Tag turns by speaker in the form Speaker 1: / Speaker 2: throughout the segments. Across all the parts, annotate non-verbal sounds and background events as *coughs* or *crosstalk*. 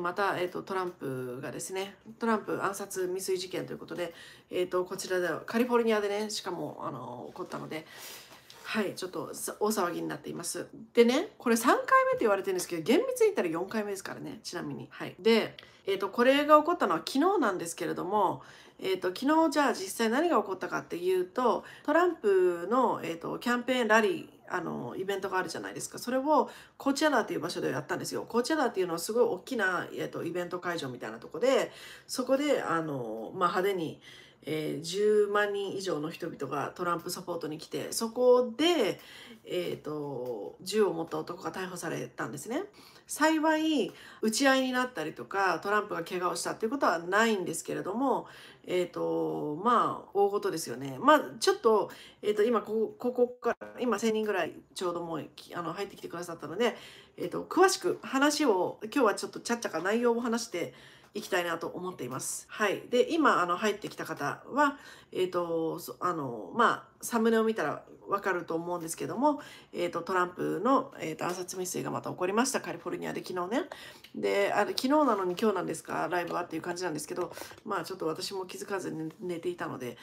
Speaker 1: また、えーと、トランプがですねトランプ暗殺未遂事件ということで、えーと、こちらではカリフォルニアでねしかもあの起こったのではいちょっと大騒ぎになっていますでねこれ3回目って言われてるんですけど厳密に言ったら4回目ですからねちなみにはいで、えーとこれが起こったのは昨日なんですけれどもえーと、昨日じゃあ実際何が起こったかっていうとトランプの、えーと、キャンペーンラリーあのイベントがあるじゃないですかそれをコーチェラーっていう場所でやったんですよコーチェラーっていうのはすごい大きな、えーと、イベント会場みたいなとこでそこであの、まあ、派手に、えー、10万人以上の人々がトランプサポートに来てそこで、えーと、と銃を持った男が逮捕されたんですね。幸い撃ち合いになったりとかトランプが怪我をしたっていうことはないんですけれどもえっ、ー、と、まあ、大事ですよね。まあ、ちょっと、えっ、ー、と、今こ、こここから、今、1000人ぐらいちょうどもうあの入ってきてくださったので、えっ、ー、と、詳しく話を、今日はちょっとちゃっちゃか内容を話して、いきたいなと思っています。はい。で、今、あの、入ってきた方は、えっ、と、あの、まあ、サムネを見たらわかると思うんですけども、えーと、トランプの、えーと、暗殺未遂がまた起こりましたカリフォルニアで昨日ねであれ昨日なのに今日なんですかライブはっていう感じなんですけどまあちょっと私も気づかずに寝ていたので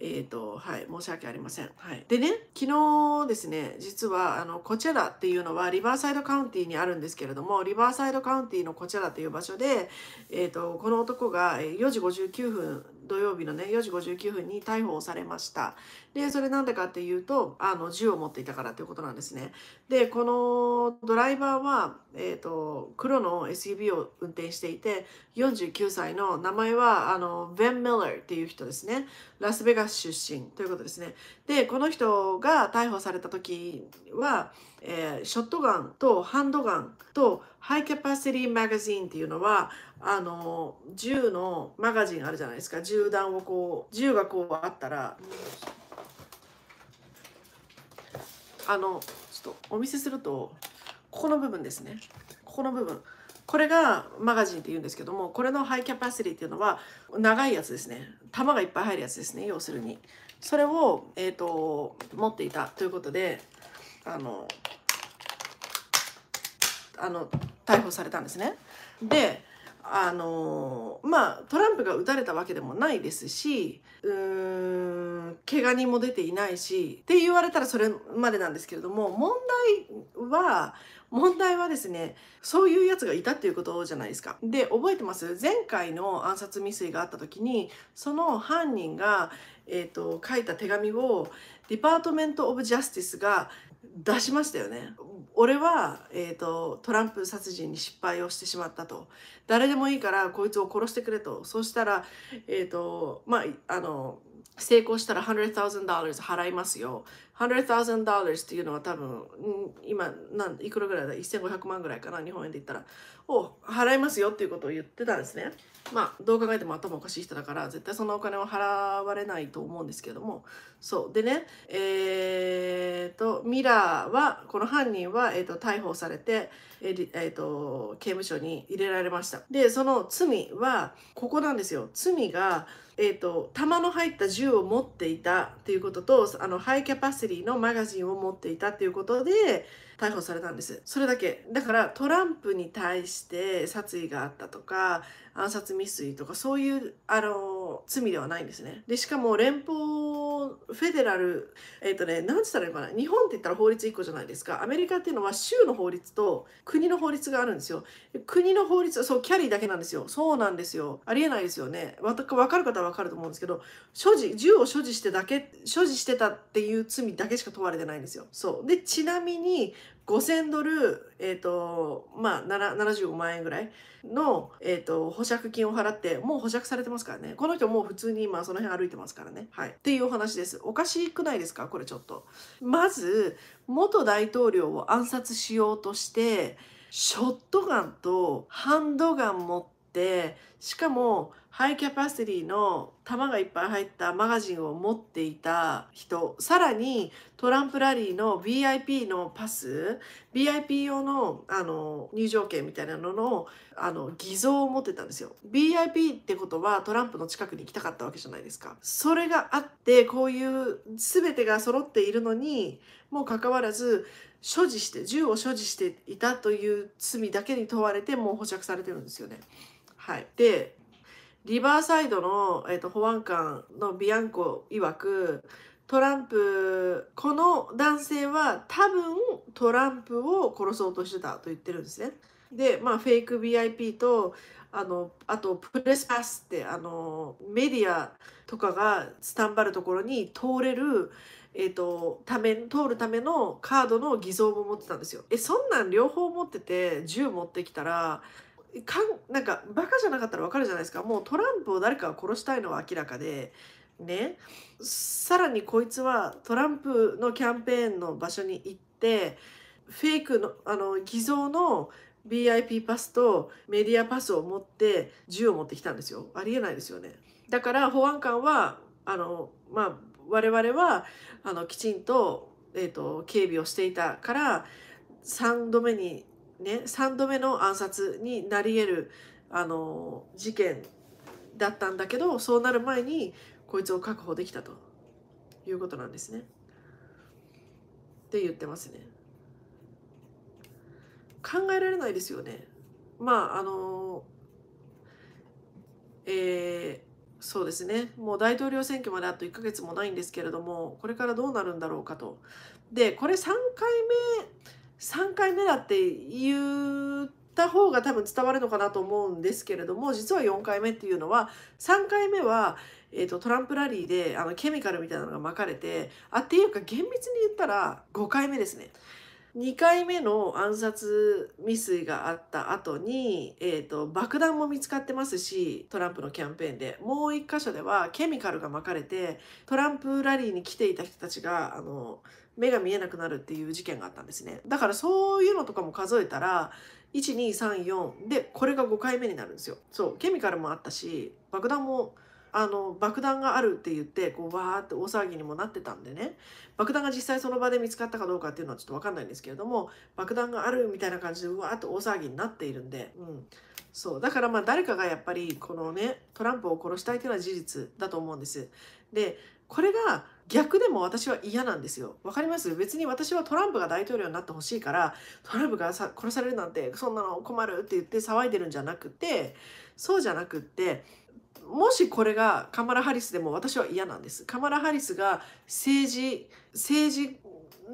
Speaker 1: えっ、ー、とはい申し訳ありません、はい、でね昨日ですね実はあのコチェラっていうのはリバーサイドカウンティーにあるんですけれどもリバーサイドカウンティーのコチェラという場所で、えーと、とこの男が4時59分土曜日のね4時59分に逮捕をされましたでそれなんでかっていうとあの銃を持っていたからということなんですねでこのドライバーは、えーと、黒の SUV を運転していて49歳の名前はあのベン・ミラーっていう人ですねラスベガス出身ということですねでこの人が逮捕された時は、えー、ショットガンとハンドガンとハイキャパシティマガジンっていうのはあの銃のマガジンあるじゃないですか銃弾をこう銃がこうあったらあのちょっとお見せするとここの部分ですねここの部分これがマガジンって言うんですけどもこれのハイキャパシティっていうのは長いやつですね弾がいっぱい入るやつですね要するにそれを、えーと持っていたということであのあの逮捕されたんですね。であのまあトランプが撃たれたわけでもないですしうーん怪我人も出ていないしって言われたらそれまでなんですけれども問題は問題はですねそういうやつがいたっていうことじゃないですか。で覚えてます前回の暗殺未遂があった時にその犯人が、えーと、書いた手紙をディパートメント・オブ・ジャスティスが出しましたよね。俺は、えーと、トランプ殺人に失敗をしてしまったと誰でもいいからこいつを殺してくれとそうしたら、えーとまあ、あの成功したら100,000ドル払いますよ $100,000 っていうのは多分、今なんいくらぐらいだ1500万ぐらいかな日本円で言ったらを払いますよっていうことを言ってたんですねまあどう考えても頭おかしい人だから絶対そんなお金を払われないと思うんですけどもそうでねえーと、ミラーはこの犯人は、えーと、逮捕されて、えー、えー、と刑務所に入れられましたでその罪はここなんですよ罪がえーと、弾の入った銃を持っていたっていうこととあのハイキャパシティ3のマガジンを持っていたっていうことで逮捕されたんですそれだけだからトランプに対して殺意があったとか暗殺未遂とかそういうあの罪ではないんですねでしかも連邦フェデラルえっ、ー、とね何つったらいいかな日本って言ったら法律1個じゃないですかアメリカっていうのは州の法律と国の法律があるんですよ国の法律そうキャリーだけなんですよそうなんですよありえないですよねわ分かる方は分かると思うんですけど所持銃を所持してだけ所持してたっていう罪だけしか問われてないんですよそうでちなみに5000ドル、えーとまあ、75万円ぐらいの、えーと、保釈金を払ってもう保釈されてますからねこの人もう普通に今その辺歩いてますからね、はい、っていうお話ですおかしくないですかこれちょっとまず元大統領を暗殺しようとしてショットガンとハンドガン持ってしかもハイキャパシティの弾がいっぱい入ったマガジンを持っていた人さらにトランプラリーの VIP のパス VIP 用のあの入場券みたいなののあの偽造を持ってたんですよ VIP ってことはトランプの近くに行きたかったわけじゃないですかそれがあってこういう全てが揃っているのにもうかかわらず所持して銃を所持していたという罪だけに問われてもう保釈されてるんですよねはいでリバーサイドの、えーと、保安官のビアンコ曰くトランプこの男性は多分トランプを殺そうとしてたと言ってるんですね。でまあフェイク VIP とあのあとプレスパスってあのメディアとかがスタンバるところに通れる、えーと、とため通るためのカードの偽造も持ってたんですよ。えそんなん両方持ってて銃持ってきたらかんなんかバカじゃなかったらわかるじゃないですかもうトランプを誰かが殺したいのは明らかでねさらにこいつはトランプのキャンペーンの場所に行ってフェイクのあの偽造の VIP パスとメディアパスを持って銃を持ってきたんですよありえないですよねだから保安官はあのまあ我々はあのきちんと,、えーと、警備をしていたから3度目にね、3度目の暗殺になり得るあの事件だったんだけどそうなる前にこいつを確保できたということなんですね。って言ってますね。考えられないですよね。まああのえー、そうですねもう大統領選挙まであと1ヶ月もないんですけれどもこれからどうなるんだろうかと。でこれ3回目3回目だって言った方が多分伝わるのかなと思うんですけれども実は4回目っていうのは3回目は、えーと、トランプラリーであのケミカルみたいなのがまかれてあっていうか厳密に言ったら5回目ですね。2回目の暗殺未遂があった後に、えーと、爆弾も見つかってますしトランプのキャンペーンでもう1箇所ではケミカルがまかれてトランプラリーに来ていた人たちがあの目が見えなくなるっていう事件があったんですね。だからそういうのとかも数えたら、1234で、これが5回目になるんですよ。そう、ケミカルもあったし、爆弾も、あの、爆弾があるって言って、こう、わーって大騒ぎにもなってたんでね、爆弾が実際その場で見つかったかどうかっていうのはちょっとわかんないんですけれども、爆弾があるみたいな感じで、うわーって大騒ぎになっているんで、うん。そう。だからまあ誰かがやっぱりこのね、トランプを殺したいというのは事実だと思うんです。で、これが逆でも私は嫌なんですよ。わかります別に私はトランプが大統領になってほしいから、トランプが殺されるなんて、そんなの困るって言って騒いでるんじゃなくて、そうじゃなくって、もしこれがカマラ・ハリスでも私は嫌なんです。カマラ・ハリスが政治、政治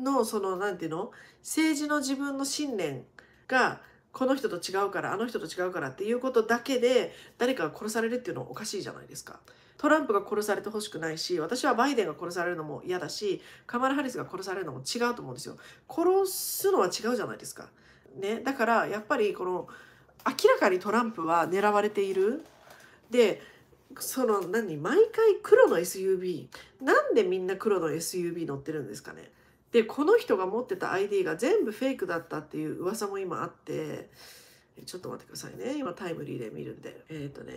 Speaker 1: のその、何て言うの政治の自分の信念がこの人と違うから、あの人と違うからっていうことだけで誰かが殺されるっていうのはおかしいじゃないですか。トランプが殺されてほしくないし私はバイデンが殺されるのも嫌だしカマラ・ハリスが殺されるのも違うと思うんですよ殺すのは違うじゃないですか、ね、だからやっぱりこの明らかにトランプは狙われているでその何毎回黒の SUV なんでみんな黒の SUV 乗ってるんですかねでこの人が持ってた ID が全部フェイクだったっていう噂も今あってちょっと待ってくださいね今タイムリーで見るんでえっ、ー、とね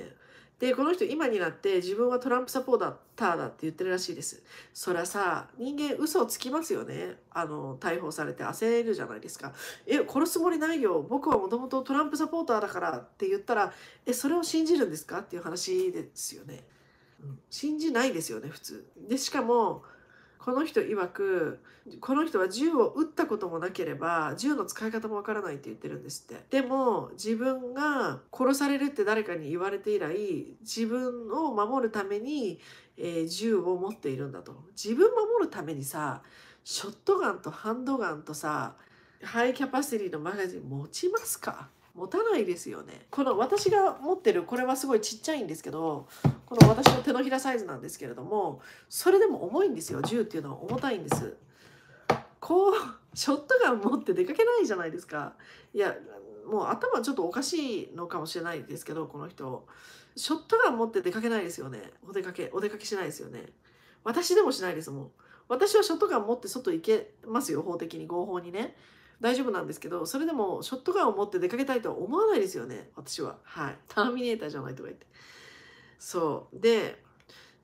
Speaker 1: で、この人今になって自分はトランプサポーターだって言ってるらしいです。そりゃさ、人間嘘をつきますよね。あの、逮捕されて焦るじゃないですか。え、殺すつもりないよ。僕はもともとトランプサポーターだからって言ったら、え、それを信じるんですかっていう話ですよね。うん、信じないですよね、普通。で、しかも、この人曰くこの人は銃を撃ったこともなければ銃の使い方もわからないって言ってるんですってでも自分が殺されるって誰かに言われて以来自分を守るために、えー、銃を持っているんだと自分守るためにさショットガンとハンドガンとさハイキャパシティのマガジン持ちますか持たないですよねこの私が持ってるこれはすごいちっちゃいんですけどこの私の手のひらサイズなんですけれどもそれでも重いんですよ銃っていうのは重たいんですこうショットガン持って出かけないじゃないですかいやもう頭ちょっとおかしいのかもしれないですけどこの人ショットガン持って出かけないですよねお出かけお出かけしないですよね私でもしないですもん私はショットガン持って外行けますよ法的に合法にね大丈夫なんですけどそれでもショットガンを持って出かけたいとは思わないですよね私ははいターミネーターじゃないとか言ってそうで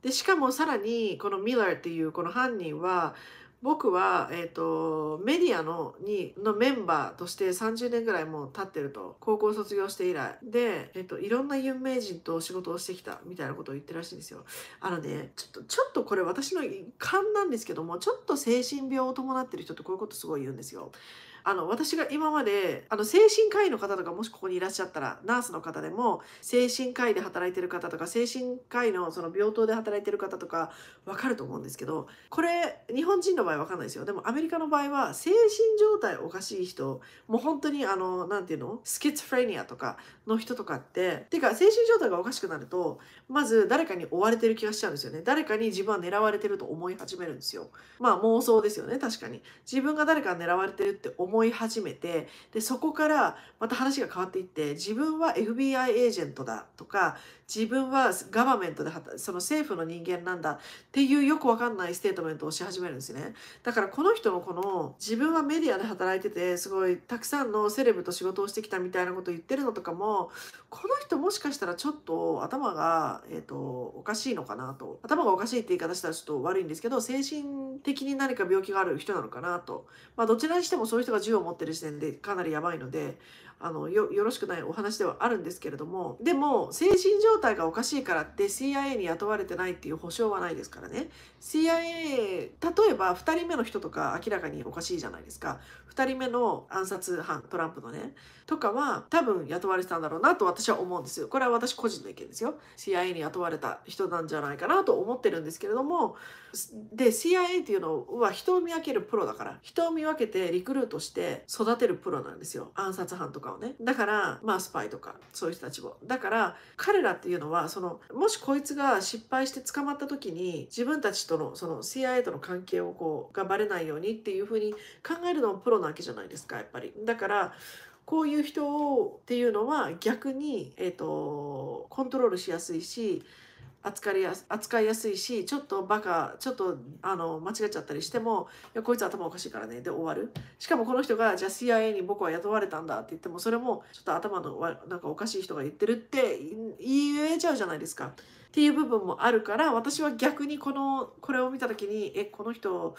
Speaker 1: でしかもさらにこのミラーっていうこの犯人は僕は、えーと、メディアのにのメンバーとして30年ぐらいもう経ってると高校卒業して以来で、えーと、といろんな有名人と仕事をしてきたみたいなことを言ってるらしいんですよ。あのねちょっとちょっとこれ私の勘なんですけどもちょっと精神病を伴ってる人ってこういうことすごい言うんですよ。あの私が今まであの精神科医の方とかもしここにいらっしゃったらナースの方でも精神科医で働いてる方とか精神科医のその病棟で働いてる方とか分かると思うんですけどこれ日本人の場合分かんないですよでもアメリカの場合は精神状態おかしい人もう本当にあの何て言うのスキツフレニアとかの人とかってていうか精神状態がおかしくなるとまず誰かに追われてる気がしちゃうんですよね誰かに自分は狙われてると思い始めるんですよまあ妄想ですよね確かに自分が誰か狙われてるって思思い始めてでそこからまた話が変わっていって自分は FBI エージェントだとか自分はガバメントでその政府の人間なんだっていうよくわかんないステートメントをし始めるんですねだからこの人のこの自分はメディアで働いててすごいたくさんのセレブと仕事をしてきたみたいなことを言ってるのとかもこの人もしかしたらちょっと頭が、えーと、とおかしいのかなと頭がおかしいって言い方したらちょっと悪いんですけど精神的に何か病気がある人なのかなとまあどちらにしてもそういう人が銃を持ってる時点でかなりやばいのであのよよろしくないお話ではあるんですけれどもでも精神状態がおかしいからって CIA に雇われてないっていう保証はないですからね CIA 例えば2人目の人とか明らかにおかしいじゃないですか2人目の暗殺犯トランプのねとかは多分雇われてたんだろうなと私は思うんですよこれは私個人の意見ですよ CIA に雇われた人なんじゃないかなと思ってるんですけれどもで CIA っていうのは人を見分けるプロだから人を見分けてリクルートして育てるプロなんですよ暗殺犯とかをねだからまあスパイとかそういう人たちをだから彼らっていうのはそのもしこいつが失敗して捕まった時に自分たちとのその CIA との関係をこうがバレないようにっていうふうに考えるのもプロなわけじゃないですかやっぱり。だからこういう人をっていうのは逆に、えーと、とコントロールしやすいし扱いや扱いやすいしちょっとバカちょっとあの間違っちゃったりしてもいやこいつ頭おかしいからねで終わるしかもこの人がじゃあ CIA に僕は雇われたんだって言ってもそれもちょっと頭のなんかおかしい人が言ってるって言えちゃうじゃないですか。っていう部分もあるから私は逆にこのこれを見た時にえこの人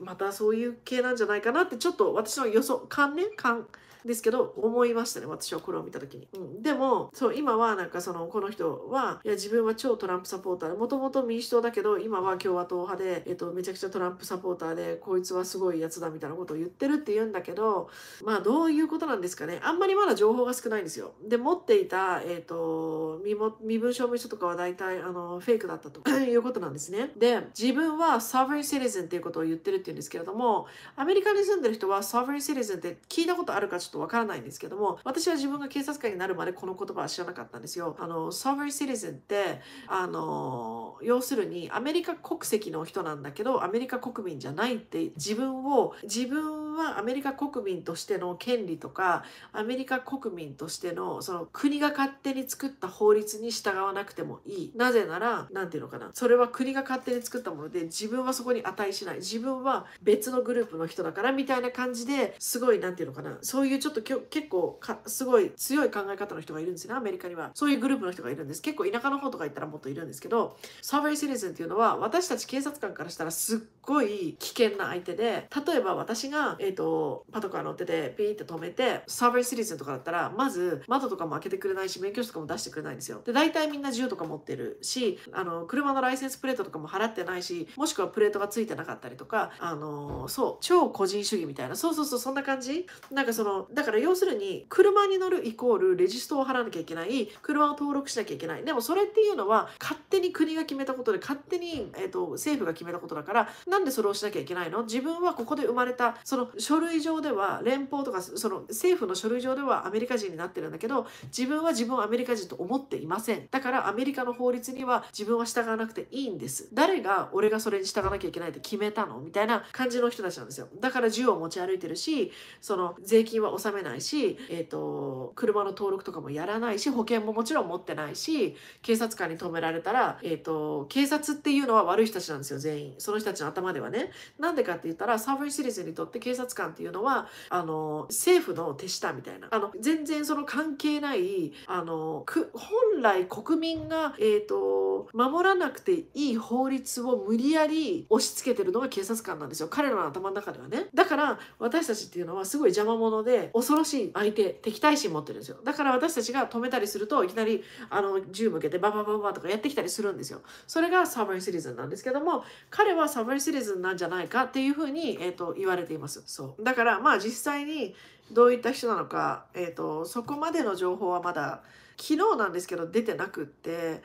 Speaker 1: またそういう系なんじゃないかなってちょっと私の予想観念観ですけど思いましたね私はこれを見た時に、うん、でもそう今はなんかそのこの人はいや自分は超トランプサポーターでもともと民主党だけど今は共和党派で、えっと、めちゃくちゃトランプサポーターでこいつはすごいやつだみたいなことを言ってるって言うんだけどまあどういうことなんですかねあんまりまだ情報が少ないんですよで持っていた、えっと、身も身分証明書とかは大体あのフェイクだったということなんですねで自分はサーブリン・セリズンっていうことを言ってるるっていうんですけれども、アメリカに住んでる人はソーヴェンシリズンって聞いたことあるかちょっとわからないんですけども、私は自分が警察官になるまでこの言葉は知らなかったんですよ。あの、ソーヴェンシリズンって、あの、要するにアメリカ国籍の人なんだけど、アメリカ国民じゃないって自分を、自分をはアメリカ国民としての権利とかアメリカ国民としてのその国が勝手に作った法律に従わなくてもいいなぜなら何て言うのかなそれは国が勝手に作ったもので自分はそこに値しない自分は別のグループの人だからみたいな感じですごい何て言うのかなそういうちょっと結構すごい強い考え方の人がいるんですねアメリカにはそういうグループの人がいるんです結構田舎の方とか行ったらもっといるんですけどサーバイー・シリズンっていうのは私たち警察官からしたらすっごい危険な相手で例えば私がえっ、ー、と、パトカー乗ってて、ピーって止めて、サーバーシリーズンとかだったら、まず窓とかも開けてくれないし、免許証とかも出してくれないんですよ。で、大体みんな銃とか持ってるし、あの、車のライセンスプレートとかも払ってないし、もしくはプレートが付いてなかったりとか、あの、そう、超個人主義みたいな、そうそうそう、そんな感じなんかその、だから要するに、車に乗るイコールレジストを払わなきゃいけない、車を登録しなきゃいけない。でもそれっていうのは、勝手に国が決めたことで、勝手に、えっ、ー、と、政府が決めたことだから、なんでそれをしなきゃいけないの自分はここで生まれた、その書類上では連邦とかその政府の書類上ではアメリカ人になってるんだけど自分は自分をアメリカ人と思っていませんだからアメリカの法律には自分は従わなくていいんです誰が俺がそれに従わなきゃいけないって決めたのみたいな感じの人たちなんですよだから銃を持ち歩いてるしその税金は納めないし、えーと、車の登録とかもやらないし保険ももちろん持ってないし警察官に止められたら、えーと、と警察っていうのは悪い人たちなんですよ全員その人たちの頭ではねなんでかって言ったらサーフィンシリーズにとって警察察官っていうのはあの政府の手下みたいなあの全然その関係ないあの本来国民が、えーと、守らなくていい法律を無理やり押し付けてるのが警察官なんですよ彼らの頭の中ではねだから私たちっていうのはすごい邪魔者で恐ろしい相手敵対心持ってるんですよだから私たちが止めたりするといきなりあの銃向けてババババとかやってきたりするんですよそれがサバリシリズンなんですけども彼はサバリシリズンなんじゃないかっていうふうに、えーと言われていますそうだからまあ実際にどういった人なのか、えーと、そこまでの情報はまだ昨日なんですけど出てなくって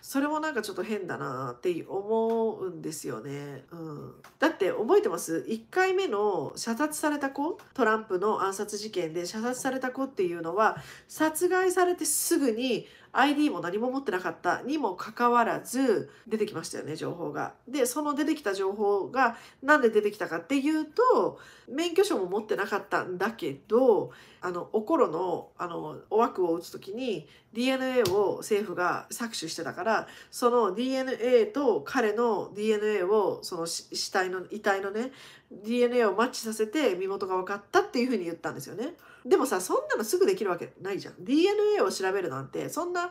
Speaker 1: それもなんかちょっと変だなって思うんですよね、うん、だって覚えてます1回目の射殺された子トランプの暗殺事件で射殺された子っていうのは殺害されてすぐに ID も何も持ってなかったにもかかわらず出てきましたよね情報が。でその出てきた情報が何で出てきたかっていうと免許証も持ってなかったんだけどあのおころのあのお枠を打つ時に DNA を政府が搾取してたからその DNA と彼の DNA をその死体の遺体のね DNA をマッチさせて身元が分かったっていうふうに言ったんですよね。でもさそんなのすぐできるわけないじゃん。DNA を調べるなんてそんな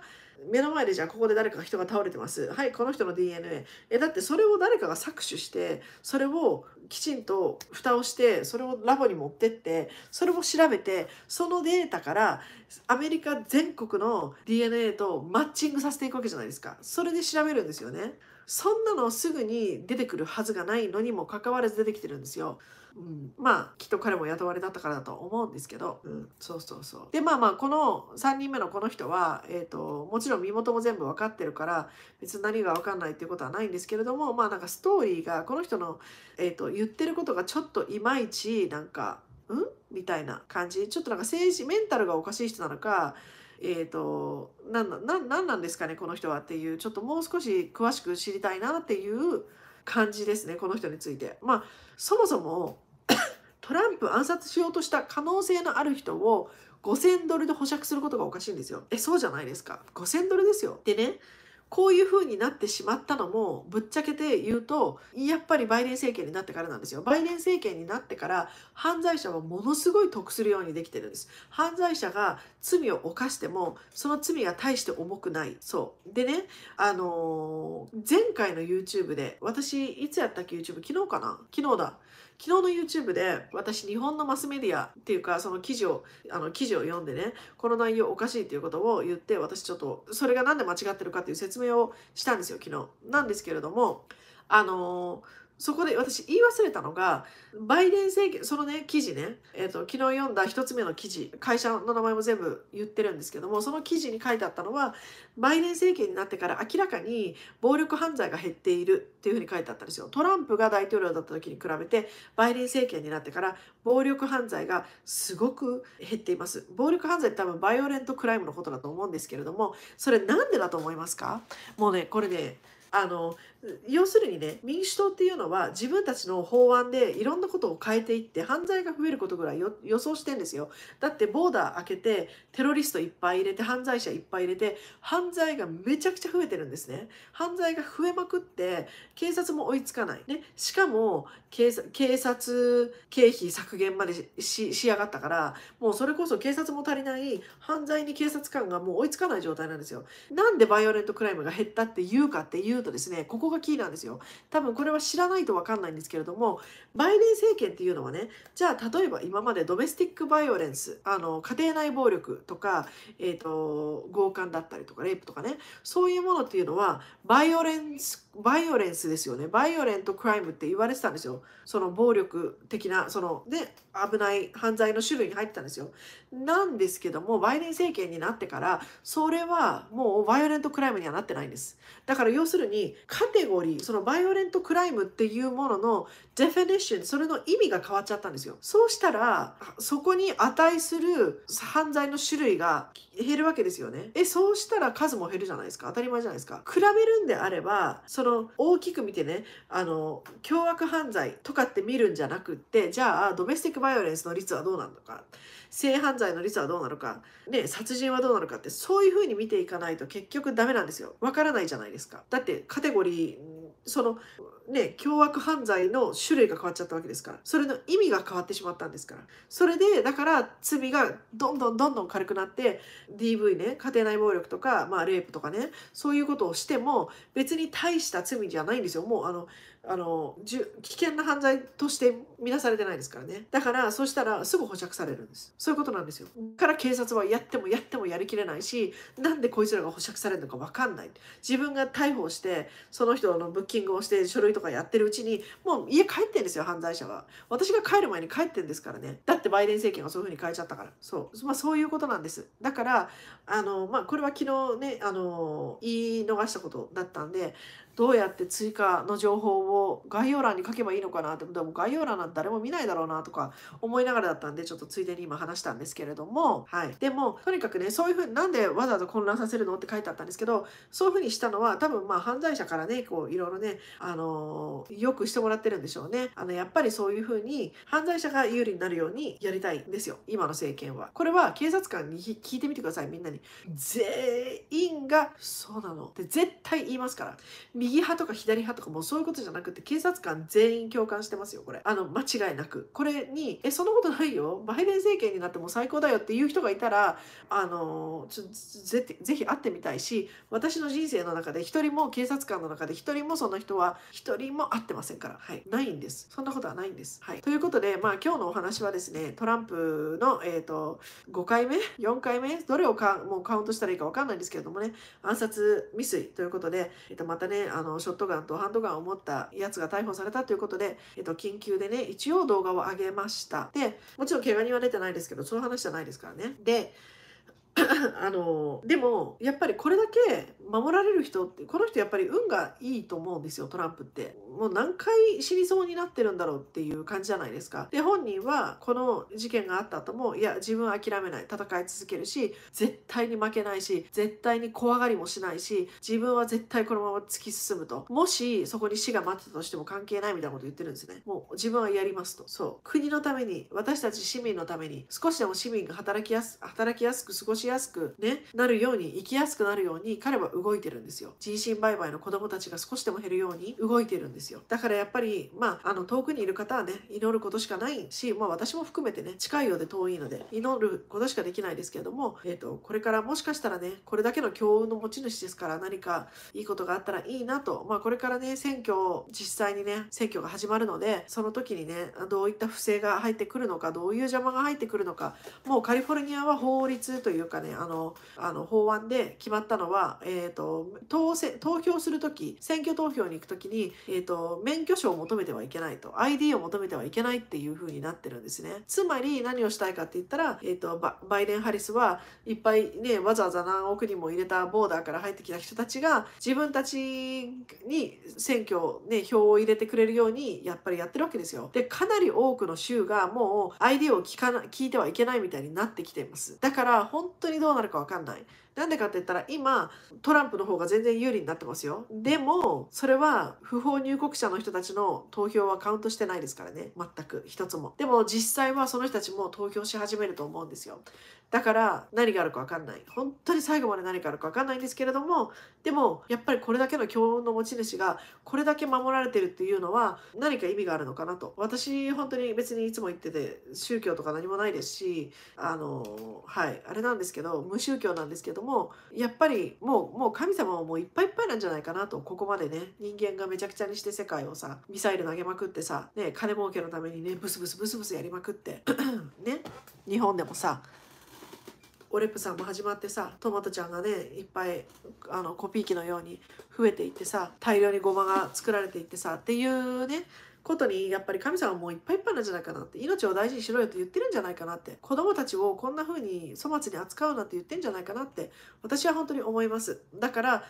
Speaker 1: 目の前でじゃあここで誰か人が倒れてますはいこの人の DNA えだってそれを誰かが搾取してそれをきちんと蓋をしてそれをラボに持ってってそれも調べてそのデータからアメリカ全国の DNA とマッチングさせていくわけじゃないですかそれで調べるんですよね。そんなのすぐに出てくるはずがないのにもかかわらず出てきてるんですよ。うん、まあきっと彼も雇われだったからだと思うんですけど、うん、そうそうそうでまあまあこの3人目のこの人は、えーと、もちろん身元も全部分かってるから別に何が分かんないっていうことはないんですけれどもまあなんかストーリーがこの人の、えーと、言ってることがちょっといまいちなんか「うん?」みたいな感じちょっとなんか政治メンタルがおかしい人なのかえっ、ー、と、なんな、なんなんですかね、この人はっていう、ちょっともう少し詳しく知りたいなっていう感じですね、この人について。まあ、そもそも *coughs* トランプ暗殺しようとした可能性のある人を5000ドルで保釈することがおかしいんですよ。え、そうじゃないですか。5000ドルですよ。でね、こういう風になってしまったのもぶっちゃけて言うとやっぱりバイデン政権になってからなんですよバイデン政権になってから犯罪者はものすごい得するようにできてるんです犯罪者が罪を犯してもその罪が大して重くないそうでねあのー、前回の YouTube で私いつやったっけ YouTube 昨日かな昨日だ昨日の YouTube で私日本のマスメディアっていうかその記事をあの記事を読んでねこの内容おかしいっていうことを言って私ちょっとそれが何で間違ってるかっていう説明をしたんですよ昨日。なんですけれどもあのーそこで私言い忘れたのがバイデン政権そのね記事ね、えーと、昨日読んだ1つ目の記事会社の名前も全部言ってるんですけどもその記事に書いてあったのはバイデン政権になってから明らかに暴力犯罪が減っているっていうふうに書いてあったんですよ。トランプが大統領だった時に比べてバイデン政権になってから暴力犯罪がすごく減っています。暴力犯罪って多分バイオレントクライムのことだと思うんですけれどもそれなんでだと思いますかもうねこれねあの要するにね民主党っていうのは自分たちの法案でいろんなことを変えていって犯罪が増えることぐらい予想してんですよだってボーダー開けてテロリストいっぱい入れて犯罪者いっぱい入れて犯罪がめちゃくちゃ増えてるんですね犯罪が増えまくって警察も追いつかない、ね、しかも警察経費削減までししやがったからもうそれこそ警察も足りない犯罪に警察官がもう追いつかない状態なんですよなんでバイオレントクライムが減ったっていうかっていうとですねここがキーなんですよ。多分これは知らないと分かんないんですけれどもバイデン政権っていうのはねじゃあ例えば今までドメスティック・バイオレンスあの家庭内暴力とか、えーと、強姦だったりとかレイプとかねそういうものっていうのはバイオレンスバイオレンスですよねバイオレント・クライムって言われてたんですよその暴力的なそので危ない犯罪の種類に入ってたんですよ。なんですけどもバイデン政権になってからそれはもうバイオレント・クライムにはなってないんです。だから要するに家ゴリーそのバイオレントクライムっていうもののデフィニッションそれの意味が変わっちゃったんですよそうしたらそこに値する犯罪の種類が減るわけですよね。え、そうしたら数も減るじゃないですか。当たり前じゃないですか。比べるんであれば、その大きく見てね、あの、凶悪犯罪とかって見るんじゃなくって、じゃあ、ドメスティックバイオレンスの率はどうなのか、性犯罪の率はどうなのか、ね、殺人はどうなのかって、そういう風に見ていかないと結局ダメなんですよ。わからないじゃないですか。だって、カテゴリー、その、ね、凶悪犯罪の種類が変わっちゃったわけですから、それの意味が変わってしまったんですから。それで、だから罪がどんどんどんどん軽くなって、DV ね、家庭内暴力とか、まあ、レイプとかね、そういうことをしても、別に大した罪じゃないんですよ。もう、あの、あの危険な犯罪として見なされてないですからねだからそしたらすぐ保釈されるんですそういうことなんですよから警察はやってもやってもやりきれないしなんでこいつらが保釈されるのか分かんない自分が逮捕してその人のブッキングをして書類とかやってるうちに、もう家帰ってんですよ、犯罪者は。私が帰る前に帰ってんですからね。だってバイデン政権がそういうふうに変えちゃったから。そう。まあそういうことなんです。だから、あの、まあこれは昨日ね、あの、言い逃したことだったんで、どうやって追加の情報を概要欄に書けばいいのかなってでも概要欄なんて誰も見ないだろうなとか思いながらだったんでちょっとついでに今話したんですけれども、はい、でもとにかくねそういうふうになんでわざわざ混乱させるのって書いてあったんですけどそういうふうにしたのは多分まあ犯罪者からねこういろいろねあのー、よくしてもらってるんでしょうねあのやっぱりそういうふうに犯罪者が有利になるようにやりたいんですよ今の政権はこれは警察官に聞いてみてくださいみんなに全員がそうなのって絶対言いますから右派とか左派とかもうそういうことじゃなくて警察官全員共感してますよこれあの間違いなくこれにえそんなことないよバイデン政権になっても最高だよっていう人がいたらあのぜぜひ会ってみたいし私の人生の中で一人も警察官の中で一人もその人は一人も会ってませんからはいないんですそんなことはないんですはいということでまあ今日のお話はですねトランプのえっ、ー、と5回目4回目どれをかもうカウントしたらいいか分かんないんですけれどもね暗殺未遂ということで、えっとまたねあの、ショットガンとハンドガンを持ったやつが逮捕されたということで、えっと、緊急でね、一応動画を上げました。で、もちろん怪我人は出てないですけど、その話じゃないですからね。で、*laughs* あのでもやっぱりこれだけ守られる人ってこの人やっぱり運がいいと思うんですよトランプってもう何回死にそうになってるんだろうっていう感じじゃないですかで本人はこの事件があった後もいや自分は諦めない戦い続けるし絶対に負けないし絶対に怖がりもしないし自分は絶対このまま突き進むともしそこに死が待ってたとしても関係ないみたいなこと言ってるんですねもう自分はやりますとそう国のために私たち市民のために少しでも市民が働きやす働きやすく過ごししやすくね、なるように、生きやすくなるように彼は動いてるんですよ。人身売買の子供たちが少しでも減るように動いてるんですよ。だからやっぱり、まあ、あの、遠くにいる方はね、祈ることしかないし、まあ私も含めてね、近いようで遠いので、祈ることしかできないですけれども、えっ、ー、と、これからもしかしたらね、これだけの強運の持ち主ですから何かいいことがあったらいいなと、まあこれからね、選挙、実際にね、選挙が始まるので、その時にね、どういった不正が入ってくるのか、どういう邪魔が入ってくるのか、もうカリフォルニアは法律というか、かね、あの、あの法案で決まったのは、えっ、ー、と、投せ投票するとき、選挙投票に行くときに、えっ、ー、と、免許証を求めてはいけないと、ID を求めてはいけないっていう風になってるんですね。つまり何をしたいかって言ったら、えっ、ー、と、バイデン・ハリスはいっぱいね、わざわざ何億人も入れたボーダーから入ってきた人たちが、自分たちに選挙、ね、票を入れてくれるように、やっぱりやってるわけですよ。で、かなり多くの州がもう ID を聞かな、聞いてはいけないみたいになってきています。だから、本当当にどうなるか分かんないなんでかって言ったら今トランプの方が全然有利になってますよ。でもそれは不法入国者の人たちの投票はカウントしてないですからね全く一つも。でも実際はその人たちも投票し始めると思うんですよ。だから何があるか分かんない本当に最後まで何があるか分かんないんですけれどもでもやっぱりこれだけの強運の持ち主がこれだけ守られてるっていうのは何か意味があるのかなと私本当に別にいつも言ってて宗教とか何もないですしあのはいあれなんですけど無宗教なんですけどもやっぱりもうもう神様はもういっぱいいっぱいなんじゃないかなとここまでね人間がめちゃくちゃにして世界をさミサイル投げまくってさ、ね、金儲けのためにねブスブスブスブスやりまくって *clears throat* ね日本でもさオレップさんも始まってさトマトちゃんがねいっぱいあのコピー機のように増えていってさ大量にごまが作られていってさっていうねことにやっぱり神様もういっぱいいっぱいなんじゃないかなって命を大事にしろよと言ってるんじゃないかなって子供たちをこんな風に粗末に扱うなって言ってんじゃないかなって私は本当に思いますだから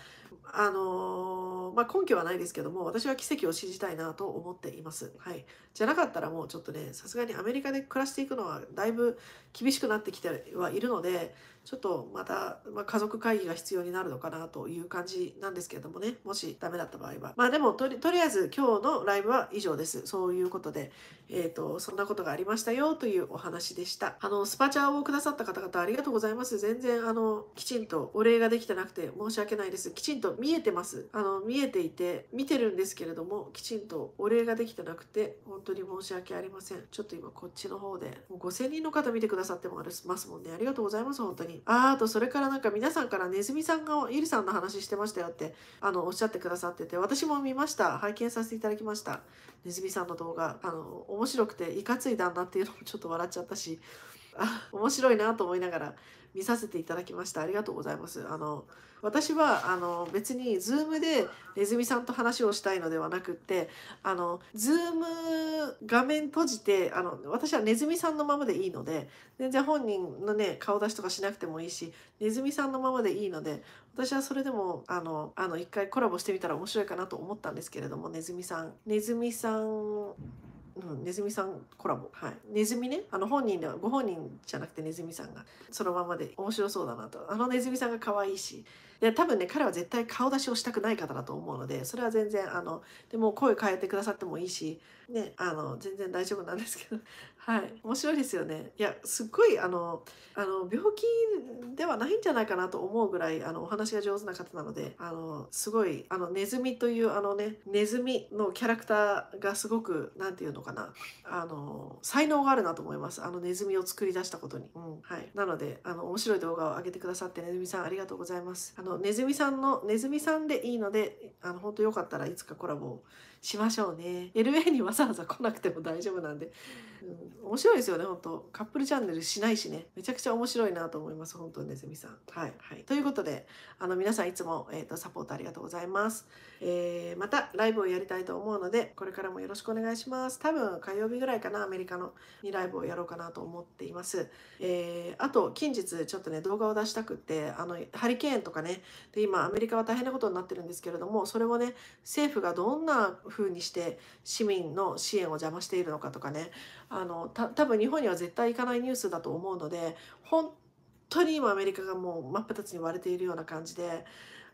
Speaker 1: あのー、まあ、根拠はないですけども私は奇跡を信じたいなと思っていますはいじゃなかったらもうちょっとねさすがにアメリカで暮らしていくのはだいぶ厳しくなってきてはいるのでちょっとまた、まあ、家族会議が必要になるのかなという感じなんですけれどもね、もしダメだった場合は。まあでもとり、とりあえず今日のライブは以上です。そういうことで、えっ、ー、と、そんなことがありましたよというお話でした。あの、スパチャをくださった方々ありがとうございます。全然、あの、きちんとお礼ができてなくて申し訳ないです。きちんと見えてます。あの、見えていて、見てるんですけれども、きちんとお礼ができてなくて、本当に申し訳ありません。ちょっと今こっちの方で、も5000人の方見てくださってもありますもんね。ありがとうございます、本当に。ああとそれからなんか皆さんからネズミさんがゆりさんの話してましたよってあのおっしゃってくださってて私も見ました拝見させていただきましたネズミさんの動画あの面白くていかつい旦那っていうのもちょっと笑っちゃったしあ面白いなと思いながら見させていただきましたありがとうございますあの私はあの別に Zoom でネズミさんと話をしたいのではなくってあの Zoom 画面閉じてあの私はネズミさんのままでいいので全然本人のね顔出しとかしなくてもいいしネズミさんのままでいいので私はそれでもあのあの一回コラボしてみたら面白いかなと思ったんですけれどもネズミさんネズミさんうん、ネズミさんコラボ。はい。ネズミね、あの本人では、ご本人じゃなくてネズミさんが、そのままで面白そうだなと。あのネズミさんが可愛いし、で、多分ね、彼は絶対顔出しをしたくない方だと思うので、それは全然、あの、でも声変えてくださってもいいし、ね、あの、全然大丈夫なんですけど、はい、面白いですよね。いや、すっごいあのあの病気ではないんじゃないかなと思うぐらいあのお話が上手な方なので、あのすごいあのネズミというあのねネズミのキャラクターがすごく何て言うのかな、あの才能があるなと思います。あのネズミを作り出したことに。うん、はい。なのであの面白い動画を上げてくださってネズミさんありがとうございます。あのネズミさんのネズミさんでいいので、あの本当よかったらいつかコラボをしましょうね LA にわざわざ来なくても大丈夫なんで、うん、面白いですよね本当カップルチャンネルしないしねめちゃくちゃ面白いなと思います本当にねずみさんはいはいということであの皆さんいつも、えーと、サポートありがとうございます、えー、またライブをやりたいと思うのでこれからもよろしくお願いします多分火曜日ぐらいかなアメリカのにライブをやろうかなと思っています、えー、あと近日ちょっとね動画を出したくってあのハリケーンとかねで今アメリカは大変なことになってるんですけれどもそれをね政府がどんなふうにして市民の支援を邪魔しているのかとかねあの多分日本には絶対行かないニュースだと思うので本当に今アメリカがもう真っ二つに割れているような感じで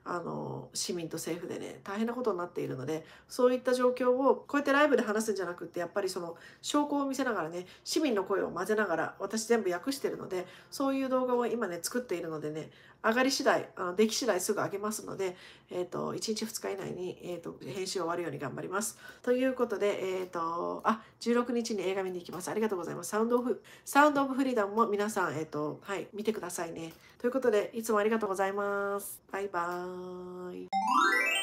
Speaker 1: あの市民と政府でね大変なことになっているのでそういった状況をこうやってライブで話すんじゃなくってやっぱりその証拠を見せながらね市民の声を混ぜながら私全部訳してるのでそういう動画を今ね作っているのでね上がり次第あの出来次第すぐ上げますので、えーと、1日2日以内に、えーと、編集終わるように頑張ります。ということで、えーと、とあ16日に映画見に行きます。ありがとうございます。サウンドオフサウンドオブフリーダムも皆さん、えーとはい、見てくださいね。ということで、いつもありがとうございます。バイバーイ。